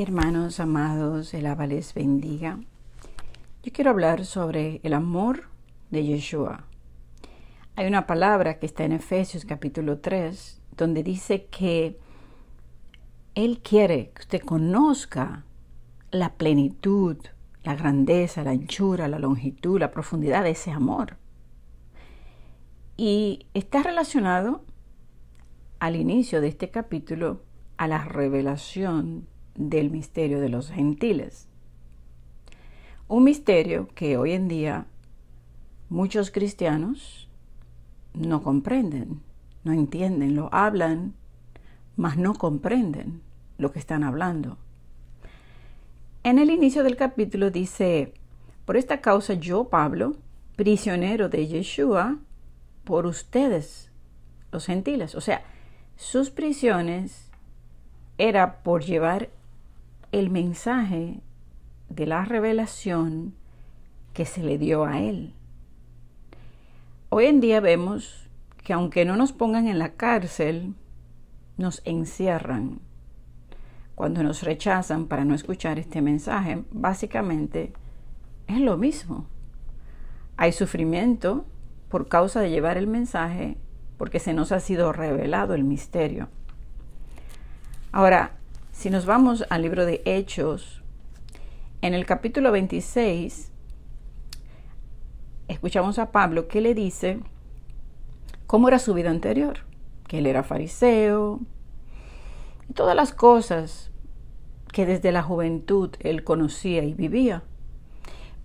Hermanos amados, el Abba les bendiga. Yo quiero hablar sobre el amor de Yeshua. Hay una palabra que está en Efesios capítulo 3, donde dice que Él quiere que usted conozca la plenitud, la grandeza, la anchura, la longitud, la profundidad de ese amor. Y está relacionado al inicio de este capítulo a la revelación del misterio de los gentiles. Un misterio que hoy en día muchos cristianos no comprenden, no entienden, lo hablan, mas no comprenden lo que están hablando. En el inicio del capítulo dice, por esta causa yo, Pablo, prisionero de Yeshua, por ustedes, los gentiles. O sea, sus prisiones era por llevar el mensaje de la revelación que se le dio a él. Hoy en día vemos que aunque no nos pongan en la cárcel, nos encierran. Cuando nos rechazan para no escuchar este mensaje, básicamente es lo mismo. Hay sufrimiento por causa de llevar el mensaje porque se nos ha sido revelado el misterio. Ahora, si nos vamos al libro de Hechos, en el capítulo 26, escuchamos a Pablo que le dice cómo era su vida anterior, que él era fariseo, y todas las cosas que desde la juventud él conocía y vivía.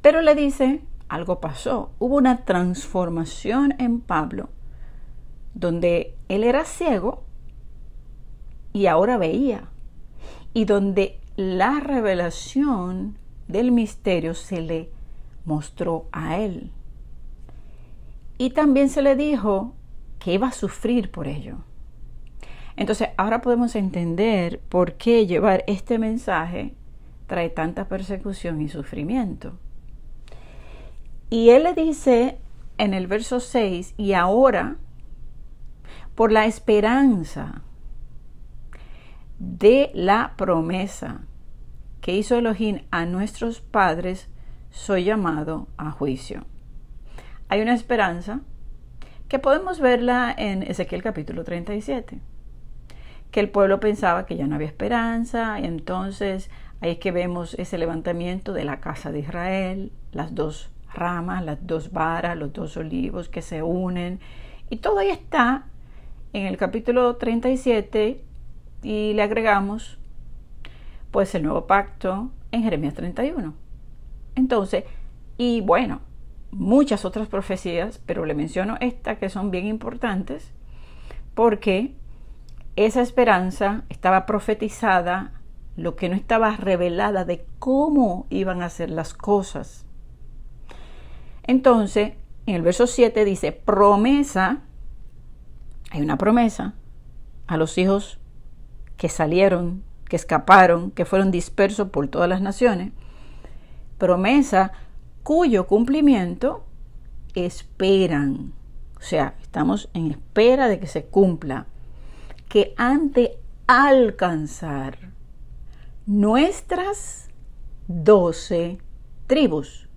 Pero le dice, algo pasó, hubo una transformación en Pablo, donde él era ciego y ahora veía y donde la revelación del misterio se le mostró a él. Y también se le dijo que iba a sufrir por ello. Entonces ahora podemos entender por qué llevar este mensaje trae tanta persecución y sufrimiento. Y él le dice en el verso 6, y ahora, por la esperanza de la promesa que hizo Elohim a nuestros padres, soy llamado a juicio. Hay una esperanza que podemos verla en Ezequiel capítulo 37, que el pueblo pensaba que ya no había esperanza, entonces ahí es que vemos ese levantamiento de la casa de Israel, las dos ramas, las dos varas, los dos olivos que se unen, y todo ahí está en el capítulo 37 y le agregamos pues el nuevo pacto en Jeremías 31. Entonces, y bueno, muchas otras profecías, pero le menciono esta que son bien importantes porque esa esperanza estaba profetizada, lo que no estaba revelada de cómo iban a ser las cosas. Entonces, en el verso 7 dice, promesa, hay una promesa a los hijos que salieron, que escaparon, que fueron dispersos por todas las naciones, promesa cuyo cumplimiento esperan. O sea, estamos en espera de que se cumpla, que ante alcanzar nuestras doce tribus.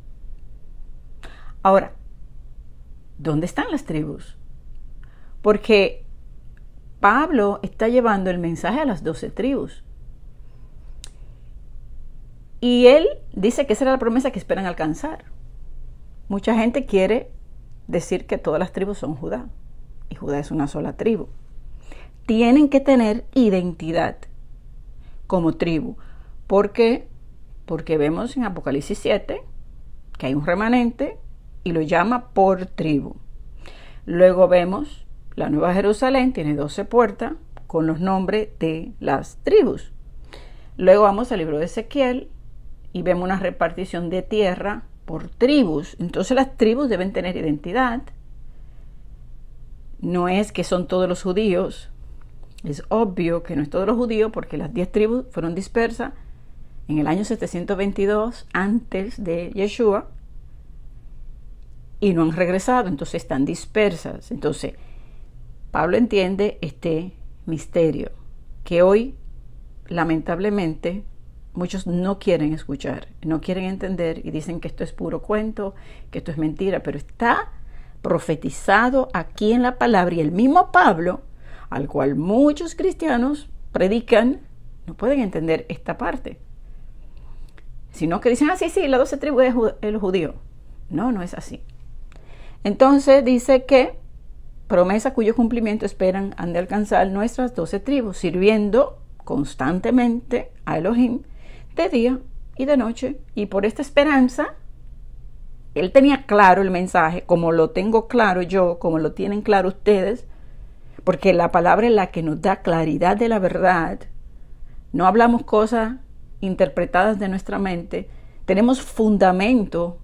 Ahora, ¿dónde están las tribus? Porque Pablo está llevando el mensaje a las doce tribus. Y él dice que esa era la promesa que esperan alcanzar. Mucha gente quiere decir que todas las tribus son Judá. Y Judá es una sola tribu. Tienen que tener identidad como tribu. ¿Por qué? Porque vemos en Apocalipsis 7 que hay un remanente y lo llama por tribu. Luego vemos la Nueva Jerusalén tiene 12 puertas con los nombres de las tribus. Luego vamos al libro de Ezequiel y vemos una repartición de tierra por tribus. Entonces las tribus deben tener identidad. No es que son todos los judíos. Es obvio que no es todos los judíos porque las 10 tribus fueron dispersas en el año 722 antes de Yeshua y no han regresado, entonces están dispersas. Entonces, Pablo entiende este misterio que hoy, lamentablemente, muchos no quieren escuchar, no quieren entender y dicen que esto es puro cuento, que esto es mentira, pero está profetizado aquí en la palabra y el mismo Pablo, al cual muchos cristianos predican, no pueden entender esta parte. Sino que dicen, ah, sí, sí, la doce tribu es el judío. No, no es así. Entonces dice que promesa cuyo cumplimiento esperan han de alcanzar nuestras doce tribus, sirviendo constantemente a Elohim de día y de noche. Y por esta esperanza, él tenía claro el mensaje, como lo tengo claro yo, como lo tienen claro ustedes, porque la palabra es la que nos da claridad de la verdad. No hablamos cosas interpretadas de nuestra mente, tenemos fundamento,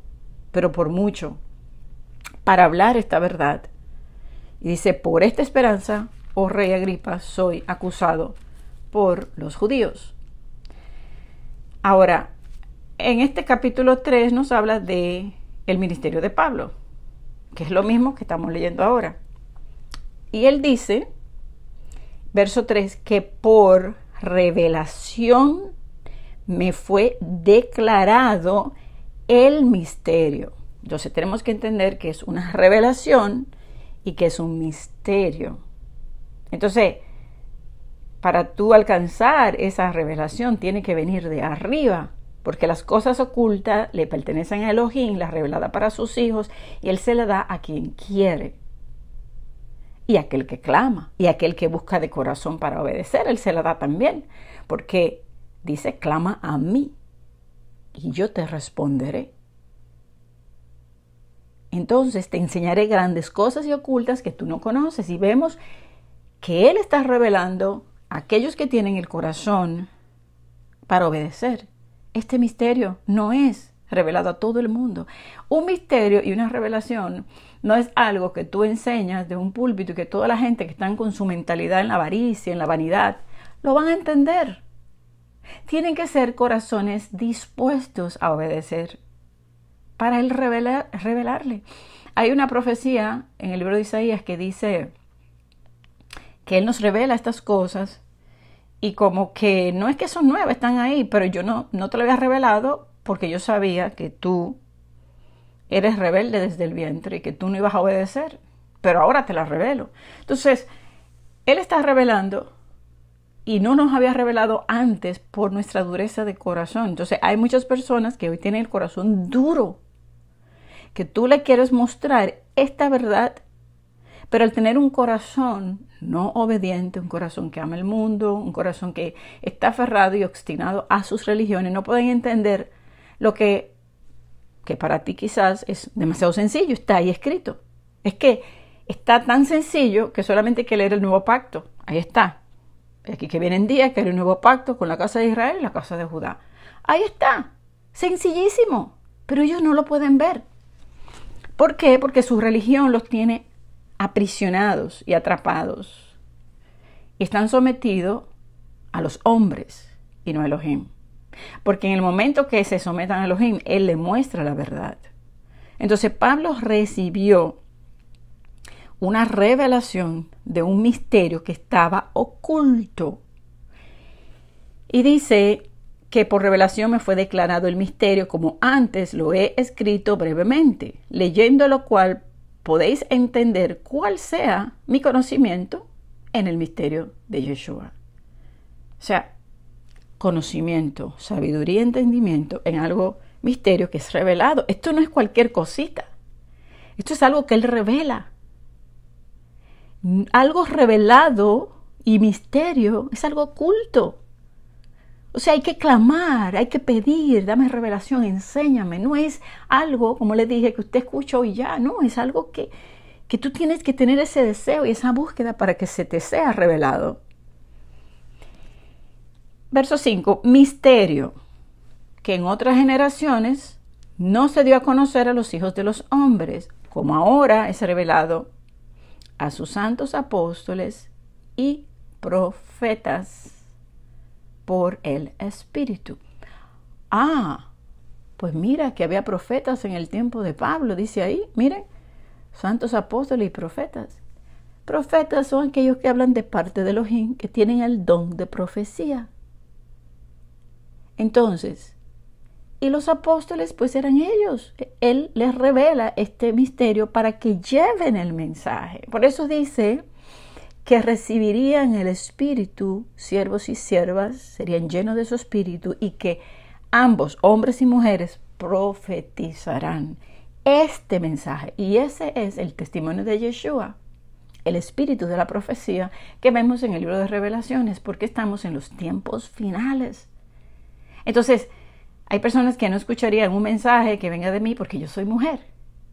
pero por mucho, para hablar esta verdad. Y dice, por esta esperanza, oh rey Agripa, soy acusado por los judíos. Ahora, en este capítulo 3 nos habla de el ministerio de Pablo, que es lo mismo que estamos leyendo ahora. Y él dice, verso 3, que por revelación me fue declarado el misterio. Entonces tenemos que entender que es una revelación y que es un misterio. Entonces, para tú alcanzar esa revelación tiene que venir de arriba, porque las cosas ocultas le pertenecen a Elohim, la revelada para sus hijos, y él se la da a quien quiere. Y aquel que clama, y aquel que busca de corazón para obedecer, él se la da también, porque dice, clama a mí, y yo te responderé. Entonces te enseñaré grandes cosas y ocultas que tú no conoces. Y vemos que Él está revelando a aquellos que tienen el corazón para obedecer. Este misterio no es revelado a todo el mundo. Un misterio y una revelación no es algo que tú enseñas de un púlpito y que toda la gente que está con su mentalidad en la avaricia, en la vanidad, lo van a entender. Tienen que ser corazones dispuestos a obedecer para él revelarle. Hay una profecía en el libro de Isaías que dice que él nos revela estas cosas y como que no es que son nueve, están ahí, pero yo no, no te lo había revelado porque yo sabía que tú eres rebelde desde el vientre y que tú no ibas a obedecer, pero ahora te las revelo. Entonces, él está revelando y no nos había revelado antes por nuestra dureza de corazón. Entonces hay muchas personas que hoy tienen el corazón duro, que tú le quieres mostrar esta verdad, pero al tener un corazón no obediente, un corazón que ama el mundo, un corazón que está aferrado y obstinado a sus religiones, no pueden entender lo que, que para ti quizás es demasiado sencillo, está ahí escrito. Es que está tan sencillo que solamente hay que leer el nuevo pacto, ahí está, Aquí que vienen días que hay un nuevo pacto con la casa de Israel y la casa de Judá. Ahí está, sencillísimo, pero ellos no lo pueden ver. ¿Por qué? Porque su religión los tiene aprisionados y atrapados. Y están sometidos a los hombres y no a Elohim. Porque en el momento que se sometan a Elohim, Él les muestra la verdad. Entonces Pablo recibió una revelación de un misterio que estaba oculto. Y dice que por revelación me fue declarado el misterio como antes lo he escrito brevemente, leyendo lo cual podéis entender cuál sea mi conocimiento en el misterio de Yeshua. O sea, conocimiento, sabiduría, entendimiento en algo misterio que es revelado. Esto no es cualquier cosita. Esto es algo que Él revela algo revelado y misterio es algo oculto. O sea, hay que clamar, hay que pedir, dame revelación, enséñame. No es algo, como le dije, que usted escuchó y ya, no, es algo que, que tú tienes que tener ese deseo y esa búsqueda para que se te sea revelado. Verso 5, misterio, que en otras generaciones no se dio a conocer a los hijos de los hombres, como ahora es revelado a sus santos apóstoles y profetas por el Espíritu. Ah, pues mira que había profetas en el tiempo de Pablo, dice ahí, miren, santos apóstoles y profetas. Profetas son aquellos que hablan de parte de los que tienen el don de profecía. Entonces, y los apóstoles pues eran ellos. Él les revela este misterio para que lleven el mensaje. Por eso dice que recibirían el Espíritu, siervos y siervas, serían llenos de su Espíritu y que ambos, hombres y mujeres, profetizarán este mensaje. Y ese es el testimonio de Yeshua, el espíritu de la profecía que vemos en el libro de revelaciones, porque estamos en los tiempos finales. Entonces, hay personas que no escucharían un mensaje que venga de mí porque yo soy mujer.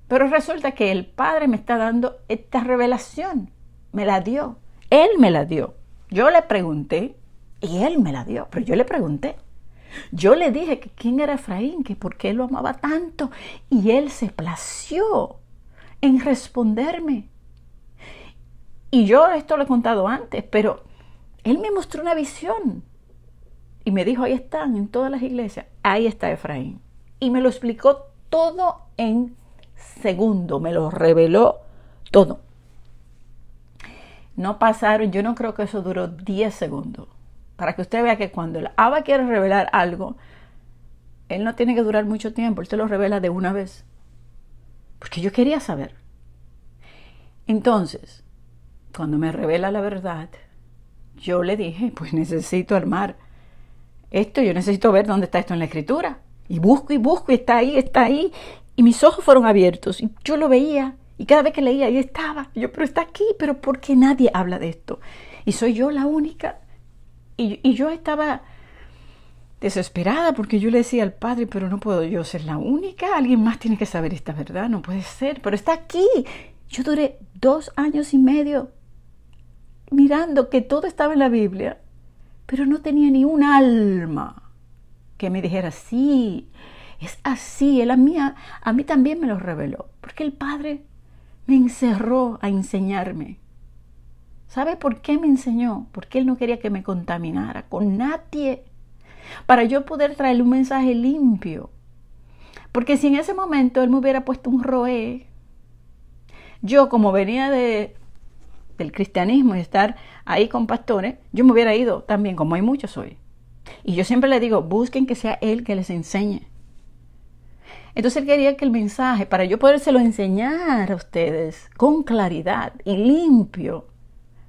Pero resulta que el Padre me está dando esta revelación. Me la dio. Él me la dio. Yo le pregunté y él me la dio, pero yo le pregunté. Yo le dije que quién era Efraín, que por qué lo amaba tanto. Y él se plació en responderme. Y yo esto lo he contado antes, pero él me mostró una visión y me dijo, ahí están, en todas las iglesias, ahí está Efraín. Y me lo explicó todo en segundo, me lo reveló todo. No pasaron, yo no creo que eso duró 10 segundos. Para que usted vea que cuando el Abba quiere revelar algo, él no tiene que durar mucho tiempo, él se lo revela de una vez. Porque yo quería saber. Entonces, cuando me revela la verdad, yo le dije, pues necesito armar esto, yo necesito ver dónde está esto en la escritura. Y busco y busco y está ahí, está ahí. Y mis ojos fueron abiertos y yo lo veía. Y cada vez que leía, ahí estaba. yo, pero está aquí, pero ¿por qué nadie habla de esto? Y soy yo la única. y yo estaba desesperada porque yo le decía al padre, pero no puedo yo ser la única. Alguien más tiene que saber esta verdad, no puede ser, pero está aquí. Yo duré dos años y medio mirando que todo estaba en la Biblia pero no tenía ni un alma que me dijera, sí, es así, él a mí, a, mí también me lo reveló, porque el Padre me encerró a enseñarme. ¿Sabe por qué me enseñó? Porque él no quería que me contaminara con nadie, para yo poder traerle un mensaje limpio. Porque si en ese momento él me hubiera puesto un roé, yo como venía de del cristianismo y estar ahí con pastores, yo me hubiera ido también, como hay muchos hoy. Y yo siempre le digo, busquen que sea Él que les enseñe. Entonces él quería que el mensaje, para yo podérselo enseñar a ustedes con claridad y limpio,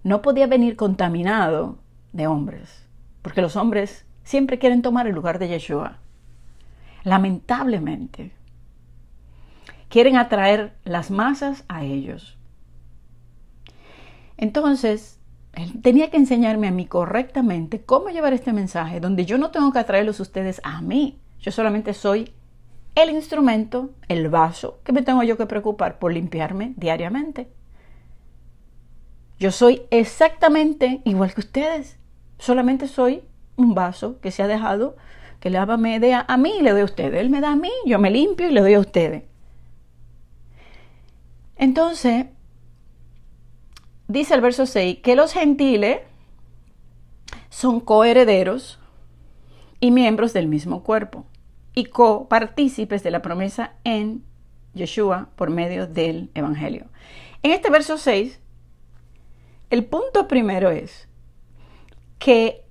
no podía venir contaminado de hombres, porque los hombres siempre quieren tomar el lugar de Yeshua. Lamentablemente, quieren atraer las masas a ellos. Entonces, él tenía que enseñarme a mí correctamente cómo llevar este mensaje, donde yo no tengo que atraerlos ustedes a mí. Yo solamente soy el instrumento, el vaso, que me tengo yo que preocupar por limpiarme diariamente. Yo soy exactamente igual que ustedes. Solamente soy un vaso que se ha dejado que el Abba me a mí y le doy a ustedes. Él me da a mí, yo me limpio y le doy a ustedes. Entonces, dice el verso 6, que los gentiles son coherederos y miembros del mismo cuerpo y copartícipes de la promesa en Yeshua por medio del Evangelio. En este verso 6, el punto primero es que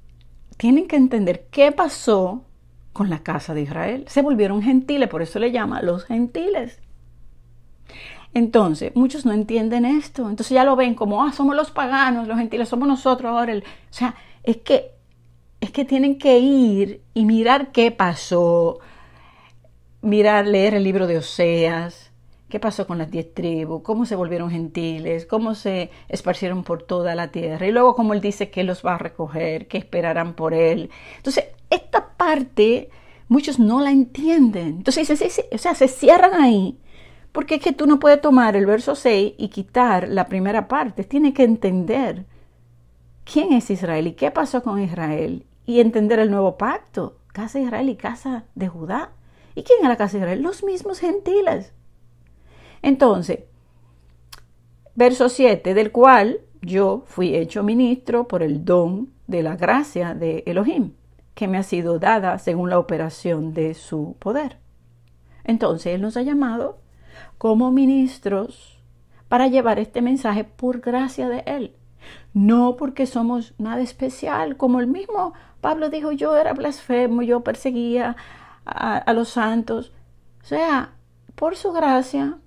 tienen que entender qué pasó con la casa de Israel. Se volvieron gentiles, por eso le llama los gentiles. Entonces, muchos no entienden esto, entonces ya lo ven como, ah, somos los paganos, los gentiles, somos nosotros ahora. El... O sea, es que, es que tienen que ir y mirar qué pasó, mirar, leer el libro de Oseas, qué pasó con las diez tribus, cómo se volvieron gentiles, cómo se esparcieron por toda la tierra y luego cómo él dice que los va a recoger, que esperarán por él. Entonces, esta parte muchos no la entienden. Entonces, dice sí sí, o sea, se cierran ahí porque es que tú no puedes tomar el verso 6 y quitar la primera parte. Tienes que entender quién es Israel y qué pasó con Israel y entender el nuevo pacto, casa de Israel y casa de Judá. ¿Y quién era la casa de Israel? Los mismos gentiles. Entonces, verso 7, del cual yo fui hecho ministro por el don de la gracia de Elohim, que me ha sido dada según la operación de su poder. Entonces, Él nos ha llamado como ministros para llevar este mensaje por gracia de Él. No porque somos nada especial, como el mismo Pablo dijo, yo era blasfemo, yo perseguía a, los santos. O sea, por su gracia,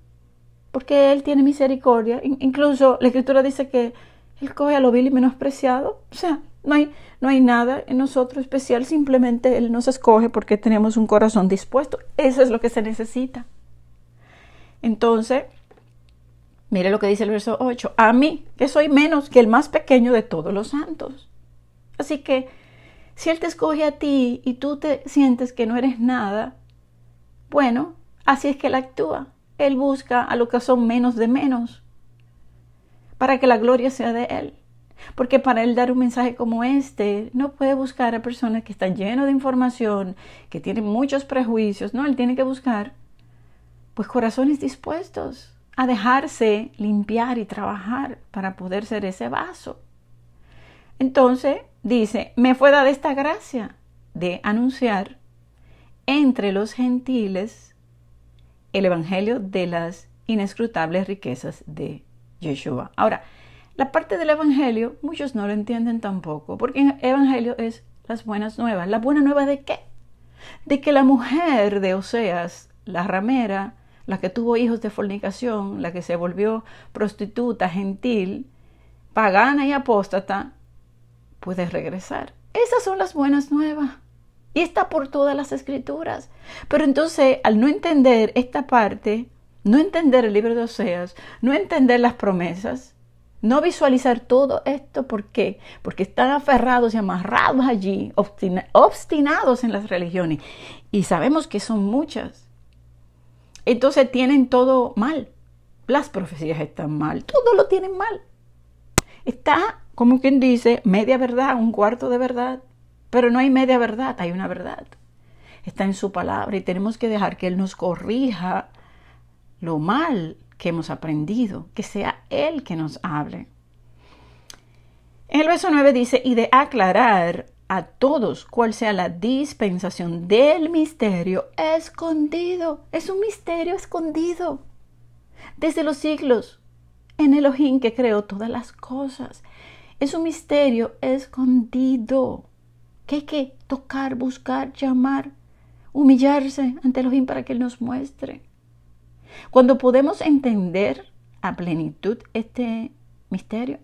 porque Él tiene misericordia. Incluso la Escritura dice que Él coge a lo vil y menospreciado. O sea, no hay, no hay nada en nosotros especial, simplemente Él nos escoge porque tenemos un corazón dispuesto. Eso es lo que se necesita. Entonces, mire lo que dice el verso 8, a mí, que soy menos que el más pequeño de todos los santos. Así que, si Él te escoge a ti y tú te sientes que no eres nada, bueno, así es que Él actúa. Él busca a los que son menos de menos, para que la gloria sea de Él. Porque para él dar un mensaje como este, no puede buscar a personas que están llenas de información, que tienen muchos prejuicios. No, él tiene que buscar pues corazones dispuestos a dejarse limpiar y trabajar para poder ser ese vaso. Entonces, dice, me fue dada esta gracia de anunciar entre los gentiles el Evangelio de las inescrutables riquezas de Yeshua. Ahora, la parte del Evangelio muchos no lo entienden tampoco, porque el Evangelio es las buenas nuevas. ¿La buena nueva de qué? De que la mujer de Oseas, la ramera, la que tuvo hijos de fornicación, la que se volvió prostituta, gentil, pagana y apóstata, puede regresar. Esas son las buenas nuevas. Y está por todas las escrituras. Pero entonces, al no entender esta parte, no entender el libro de Oseas, no entender las promesas, no visualizar todo esto, ¿por qué? Porque están aferrados y amarrados allí, obstinados en las religiones. Y sabemos que son muchas. Entonces tienen todo mal. Las profecías están mal. Todo lo tienen mal. Está, como quien dice, media verdad, un cuarto de verdad. Pero no hay media verdad, hay una verdad. Está en su palabra y tenemos que dejar que Él nos corrija lo mal que hemos aprendido, que sea Él que nos hable. En el verso 9 dice, y de aclarar a todos cual sea la dispensación del misterio escondido. Es un misterio escondido. Desde los siglos, en el ojín que creó todas las cosas. Es un misterio escondido que hay que tocar, buscar, llamar, humillarse ante el ojín para que Él nos muestre. Cuando podemos entender a plenitud este misterio,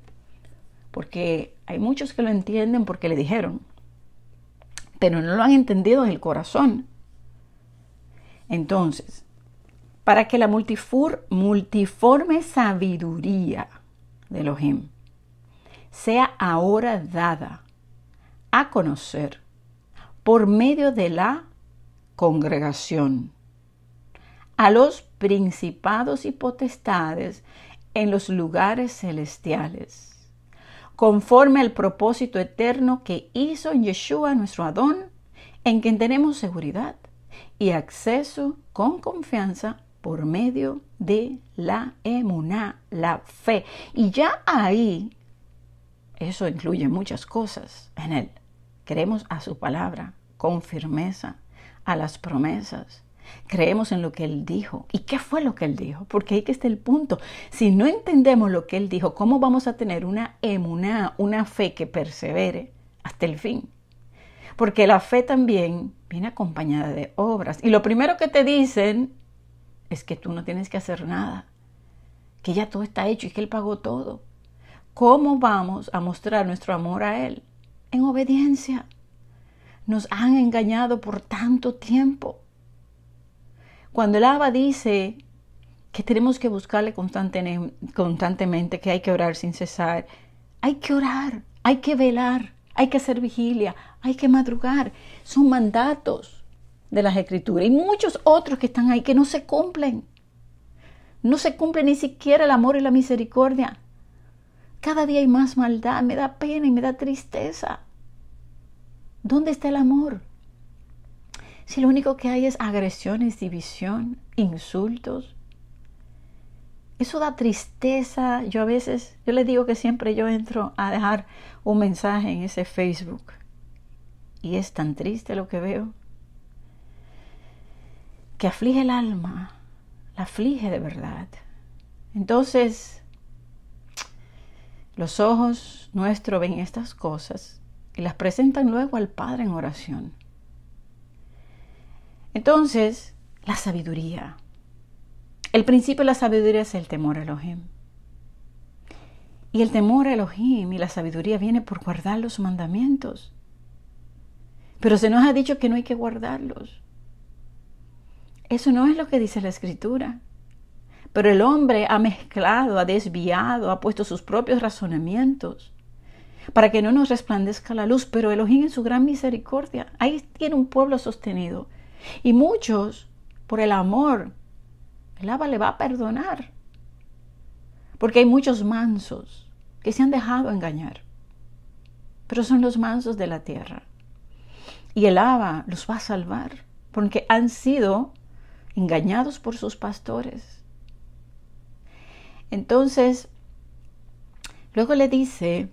porque hay muchos que lo entienden porque le dijeron, pero no lo han entendido en el corazón. Entonces, para que la multiforme sabiduría de Elohim sea ahora dada a conocer por medio de la congregación a los principados y potestades en los lugares celestiales conforme al propósito eterno que hizo en Yeshua nuestro Adón, en quien tenemos seguridad y acceso con confianza por medio de la emuná, la fe. Y ya ahí, eso incluye muchas cosas en él. Creemos a su palabra con firmeza, a las promesas, Creemos en lo que Él dijo. ¿Y qué fue lo que Él dijo? Porque ahí que está el punto. Si no entendemos lo que Él dijo, ¿cómo vamos a tener una emuná, una fe que persevere hasta el fin? Porque la fe también viene acompañada de obras. Y lo primero que te dicen es que tú no tienes que hacer nada, que ya todo está hecho y que Él pagó todo. ¿Cómo vamos a mostrar nuestro amor a Él? En obediencia. Nos han engañado por tanto tiempo. Cuando el Abba dice que tenemos que buscarle constantemente, que hay que orar sin cesar, hay que orar, hay que velar, hay que hacer vigilia, hay que madrugar. Son mandatos de las escrituras y muchos otros que están ahí que no se cumplen. No se cumple ni siquiera el amor y la misericordia. Cada día hay más maldad, me da pena y me da tristeza. ¿Dónde está el amor? Si lo único que hay es agresiones, división, insultos. Eso da tristeza. Yo a veces, yo les digo que siempre yo entro a dejar un mensaje en ese Facebook. Y es tan triste lo que veo. Que aflige el alma. La aflige de verdad. Entonces, los ojos nuestros ven estas cosas y las presentan luego al Padre en oración. Entonces, la sabiduría. El principio de la sabiduría es el temor a Elohim. Y el temor a Elohim y la sabiduría viene por guardar los mandamientos. Pero se nos ha dicho que no hay que guardarlos. Eso no es lo que dice la escritura. Pero el hombre ha mezclado, ha desviado, ha puesto sus propios razonamientos para que no nos resplandezca la luz. Pero Elohim en su gran misericordia, ahí tiene un pueblo sostenido y muchos, por el amor, el Abba le va a perdonar. Porque hay muchos mansos que se han dejado engañar. Pero son los mansos de la tierra. Y el Abba los va a salvar porque han sido engañados por sus pastores. Entonces, luego le dice,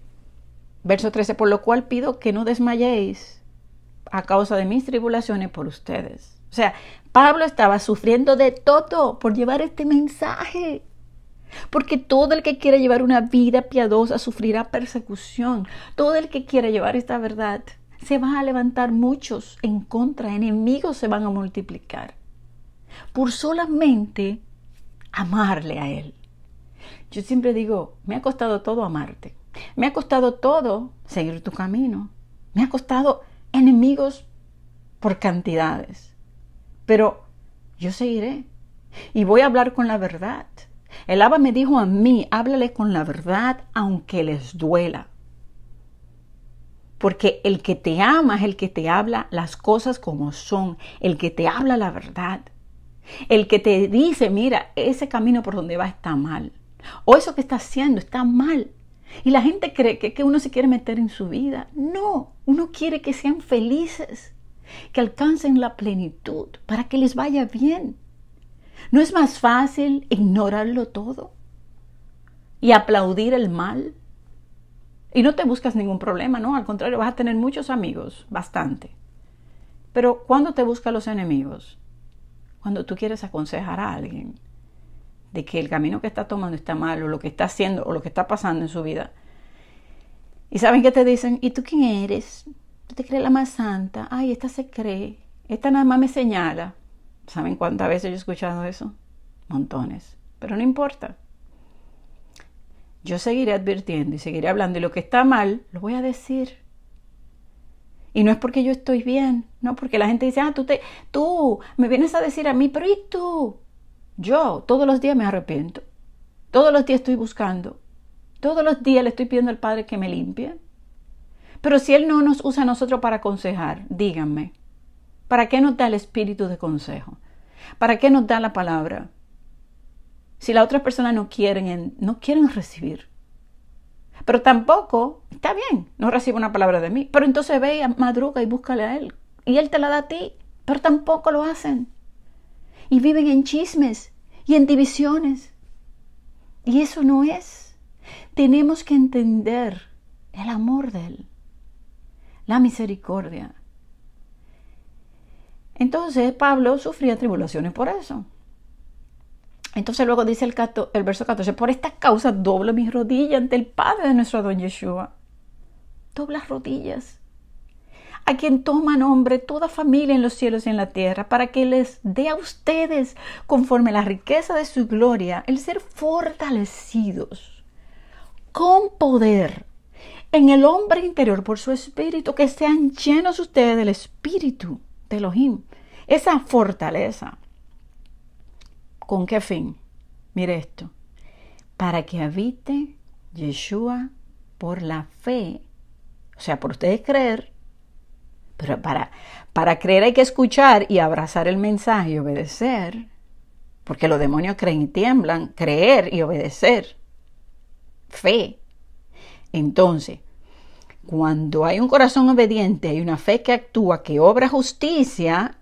verso 13, por lo cual pido que no desmayéis a causa de mis tribulaciones por ustedes. O sea, Pablo estaba sufriendo de todo por llevar este mensaje. Porque todo el que quiere llevar una vida piadosa sufrirá persecución. Todo el que quiere llevar esta verdad se va a levantar muchos en contra, enemigos se van a multiplicar. Por solamente amarle a Él. Yo siempre digo, me ha costado todo amarte. Me ha costado todo seguir tu camino. Me ha costado enemigos por cantidades. Pero yo seguiré y voy a hablar con la verdad. El Aba me dijo a mí, háblale con la verdad aunque les duela. Porque el que te ama es el que te habla las cosas como son, el que te habla la verdad, el que te dice, mira, ese camino por donde va está mal, o eso que está haciendo está mal, y la gente cree que, que uno se quiere meter en su vida. No, uno quiere que sean felices, que alcancen la plenitud, para que les vaya bien. ¿No es más fácil ignorarlo todo y aplaudir el mal? Y no te buscas ningún problema, ¿no? Al contrario, vas a tener muchos amigos, bastante. Pero ¿cuándo te buscan los enemigos? Cuando tú quieres aconsejar a alguien de que el camino que está tomando está mal o lo que está haciendo o lo que está pasando en su vida. Y saben que te dicen, ¿y tú quién eres? ¿Tú te crees la más santa? Ay, esta se cree. Esta nada más me señala. ¿Saben cuántas veces yo he escuchado eso? Montones. Pero no importa. Yo seguiré advirtiendo y seguiré hablando y lo que está mal lo voy a decir. Y no es porque yo estoy bien, no porque la gente dice, ah, tú, te, tú me vienes a decir a mí, pero ¿y tú? Yo todos los días me arrepiento. Todos los días estoy buscando. Todos los días le estoy pidiendo al Padre que me limpie. Pero si Él no nos usa a nosotros para aconsejar, díganme, ¿para qué nos da el espíritu de consejo? ¿Para qué nos da la palabra? Si las otras personas no quieren, no quieren recibir. Pero tampoco, está bien, no recibe una palabra de mí. Pero entonces ve y madruga y búscale a Él. Y Él te la da a ti. Pero tampoco lo hacen y viven en chismes y en divisiones. Y eso no es. Tenemos que entender el amor de Él, la misericordia. Entonces Pablo sufría tribulaciones por eso. Entonces luego dice el, cato, el verso 14, por esta causa doblo mis rodillas ante el Padre de nuestro don Yeshua. las rodillas a quien toma nombre toda familia en los cielos y en la tierra, para que les dé a ustedes, conforme la riqueza de su gloria, el ser fortalecidos con poder en el hombre interior por su espíritu, que sean llenos ustedes del espíritu de Elohim, esa fortaleza. ¿Con qué fin? Mire esto. Para que habite Yeshua por la fe, o sea, por ustedes creer pero para, creer hay que escuchar y abrazar el mensaje y obedecer. Porque los demonios creen y tiemblan. Creer y obedecer. Fe. Entonces, cuando hay un corazón obediente, hay una fe que actúa, que obra justicia,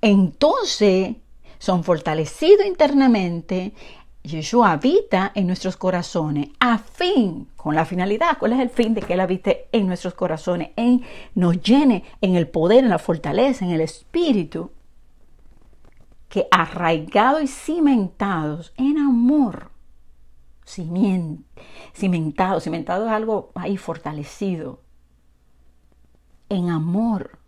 entonces son fortalecidos internamente Yeshua habita en nuestros corazones a fin, con la finalidad, ¿cuál es el fin de que Él habite en nuestros corazones? En, nos llene en el poder, en la fortaleza, en el espíritu, que arraigados y cimentados en amor, cimentados, cimentado, cimentado es algo ahí fortalecido, en amor,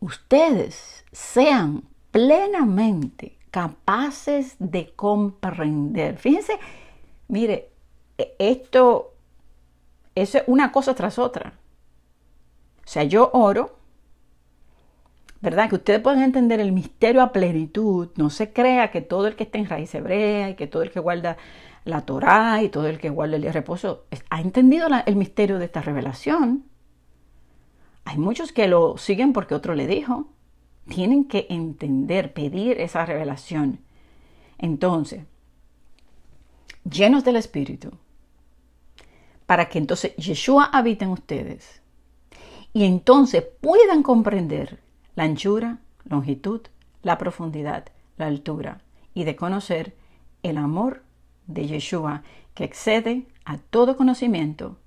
ustedes sean plenamente capaces de comprender. Fíjense, mire, e, esto, es una cosa tras otra. O sea, yo oro, ¿verdad? Que ustedes puedan entender el misterio a plenitud. No se crea que todo el que está en raíz hebrea y que todo el que guarda la Torá y todo el que guarda el día de reposo ha entendido el misterio de esta revelación. Hay muchos que lo siguen porque otro le dijo. Tienen que entender, pedir esa revelación. Entonces, llenos del Espíritu, para que entonces Yeshua habite en ustedes y entonces puedan comprender la anchura, longitud, la profundidad, la altura y de conocer el amor de Yeshua que excede a todo conocimiento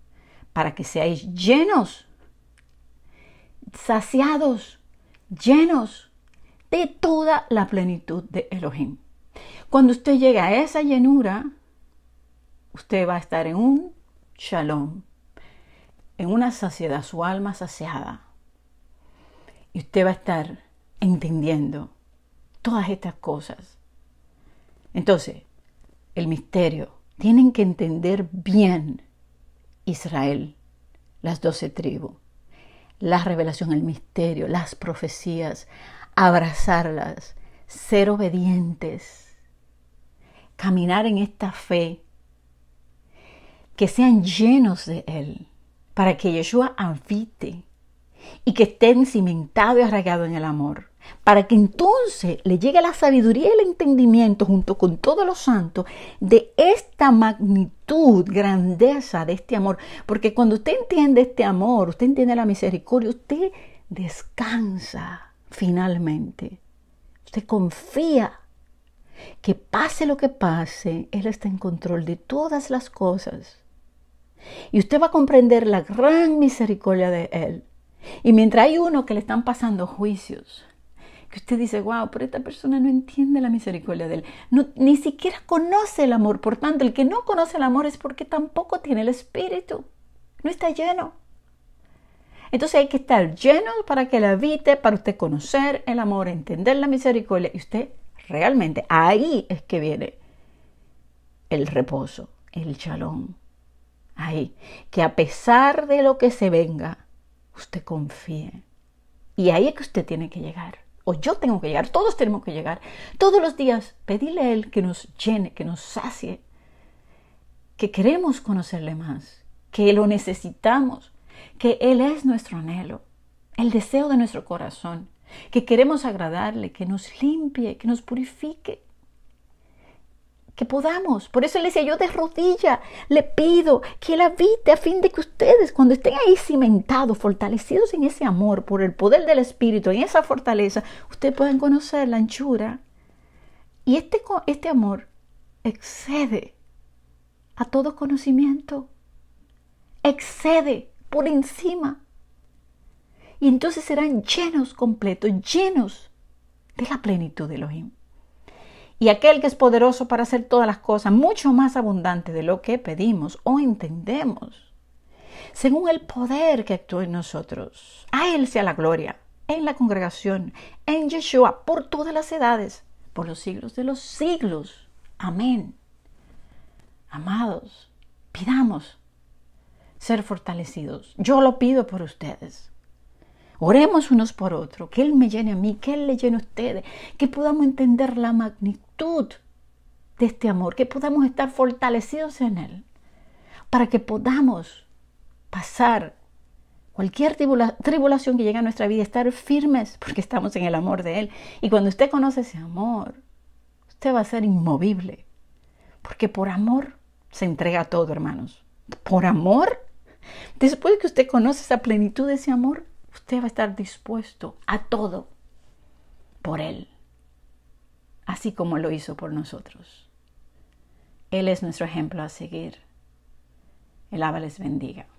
para que seáis llenos, saciados llenos de toda la plenitud de Elohim. Cuando usted llega a esa llenura, usted va a estar en un shalom, en una saciedad, su alma saciada. Y usted va a estar entendiendo todas estas cosas. Entonces, el misterio, tienen que entender bien Israel, las doce tribus la revelación, el misterio, las profecías, abrazarlas, ser obedientes, caminar en esta fe, que sean llenos de Él, para que Yeshua habite y que estén cimentados y arraigados en el amor, para que entonces le llegue la sabiduría y el entendimiento junto con todos los santos de esta magnitud, grandeza de este amor, porque cuando usted entiende este amor, usted entiende la misericordia, usted descansa finalmente, usted confía que pase lo que pase, Él está en control de todas las cosas. Y usted va a comprender la gran misericordia de Él. Y mientras hay uno que le están pasando juicios, que usted dice, wow, pero esta persona no entiende la misericordia de él, no, ni siquiera conoce el amor. Por tanto, el que no conoce el amor es porque tampoco tiene el espíritu, no está lleno. Entonces hay que estar lleno para que la habite, para usted conocer el amor, entender la misericordia. Y usted realmente, ahí es que viene el reposo, el chalón. Ahí, que a pesar de lo que se venga, usted confíe. Y ahí es que usted tiene que llegar. O yo tengo que llegar, todos tenemos que llegar. Todos los días pedirle a Él que nos llene, que nos sacie, que queremos conocerle más, que lo necesitamos, que Él es nuestro anhelo, el deseo de nuestro corazón, que queremos agradarle, que nos limpie, que nos purifique, que podamos. Por eso le decía yo de rodilla, le pido que la habite a fin de que ustedes cuando estén ahí cimentados, fortalecidos en ese amor, por el poder del Espíritu, en esa fortaleza, ustedes puedan conocer la anchura. Y este, este amor excede a todo conocimiento, excede por encima. Y entonces serán llenos completos, llenos de la plenitud de Elohim y aquel que es poderoso para hacer todas las cosas mucho más abundante de lo que pedimos o entendemos, según el poder que actúa en nosotros. A Él sea la gloria, en la congregación, en Yeshua, por todas las edades, por los siglos de los siglos. Amén. Amados, pidamos ser fortalecidos. Yo lo pido por ustedes. Oremos unos por otro que Él me llene a mí, que Él le llene a ustedes, que podamos entender la magnitud de este amor, que podamos estar fortalecidos en Él, para que podamos pasar cualquier tribulación que llegue a nuestra vida, estar firmes porque estamos en el amor de Él. Y cuando usted conoce ese amor, usted va a ser inmovible, porque por amor se entrega todo, hermanos. Por amor, después que usted conoce esa plenitud de ese amor, usted va a estar dispuesto a todo por Él, así como lo hizo por nosotros. Él es nuestro ejemplo a seguir. El Aba les bendiga.